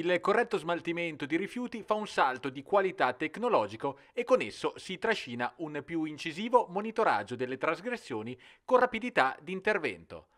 Il corretto smaltimento di rifiuti fa un salto di qualità tecnologico e con esso si trascina un più incisivo monitoraggio delle trasgressioni con rapidità di intervento.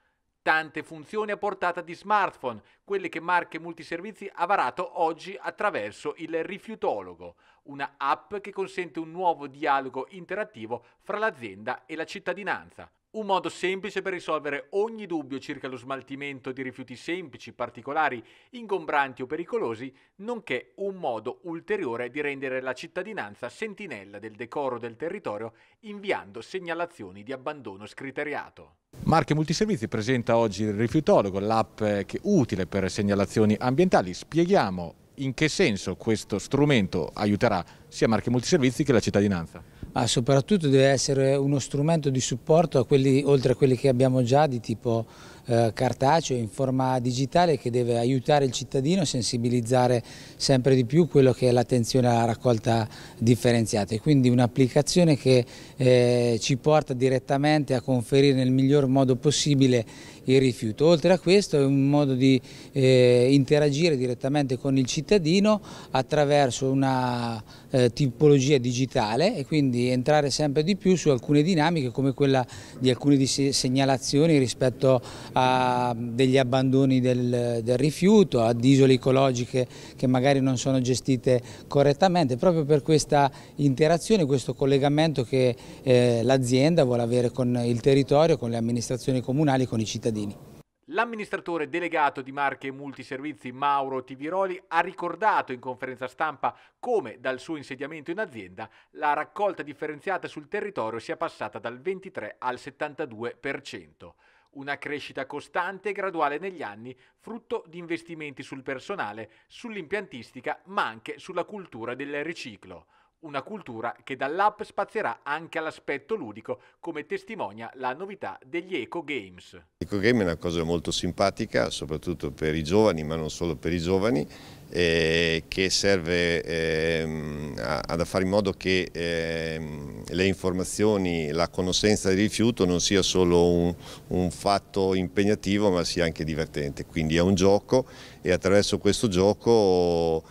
Tante funzioni a portata di smartphone, quelle che Marche Multiservizi ha varato oggi attraverso il Rifiutologo, una app che consente un nuovo dialogo interattivo fra l'azienda e la cittadinanza. Un modo semplice per risolvere ogni dubbio circa lo smaltimento di rifiuti semplici, particolari, ingombranti o pericolosi, nonché un modo ulteriore di rendere la cittadinanza sentinella del decoro del territorio inviando segnalazioni di abbandono scriteriato. Marche Multiservizi presenta oggi il rifiutologo, l'app eh, che utile per segnalazioni ambientali. Spieghiamo in che senso questo strumento aiuterà sia Marche Multiservizi che la cittadinanza ma soprattutto deve essere uno strumento di supporto a quelli, oltre a quelli che abbiamo già di tipo eh, cartaceo in forma digitale che deve aiutare il cittadino a sensibilizzare sempre di più quello che è l'attenzione alla raccolta differenziata e quindi un'applicazione che eh, ci porta direttamente a conferire nel miglior modo possibile il rifiuto. Oltre a questo è un modo di eh, interagire direttamente con il cittadino attraverso una eh, tipologia digitale e quindi entrare sempre di più su alcune dinamiche come quella di alcune segnalazioni rispetto a degli abbandoni del, del rifiuto, ad isole ecologiche che magari non sono gestite correttamente, proprio per questa interazione, questo collegamento che eh, l'azienda vuole avere con il territorio, con le amministrazioni comunali, con i cittadini cittadini. L'amministratore delegato di Marche e Multiservizi Mauro Tiviroli ha ricordato in conferenza stampa come dal suo insediamento in azienda la raccolta differenziata sul territorio sia passata dal 23 al 72%, una crescita costante e graduale negli anni frutto di investimenti sul personale, sull'impiantistica ma anche sulla cultura del riciclo. Una cultura che dall'app spazierà anche all'aspetto ludico, come testimonia la novità degli Eco Games. Eco Game è una cosa molto simpatica, soprattutto per i giovani, ma non solo per i giovani, eh, che serve eh, a, fare in modo che eh, le informazioni, la conoscenza del rifiuto non sia solo un, un fatto impegnativo, ma sia anche divertente. Quindi è un gioco e attraverso questo gioco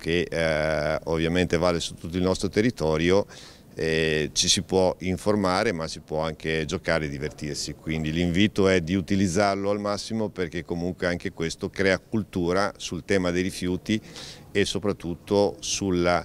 che eh, ovviamente vale su tutto il nostro territorio, eh, ci si può informare ma si può anche giocare e divertirsi, quindi l'invito è di utilizzarlo al massimo perché comunque anche questo crea cultura sul tema dei rifiuti e soprattutto sulla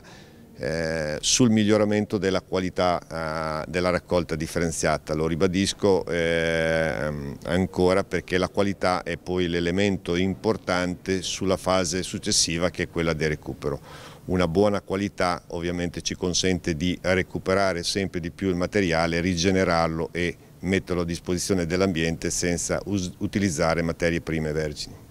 eh, sul miglioramento della qualità eh, della raccolta differenziata. Lo ribadisco eh, ancora perché la qualità è poi l'elemento importante sulla fase successiva che è quella del recupero. Una buona qualità ovviamente ci consente di recuperare sempre di più il materiale, rigenerarlo e metterlo a disposizione dell'ambiente senza utilizzare materie prime vergini.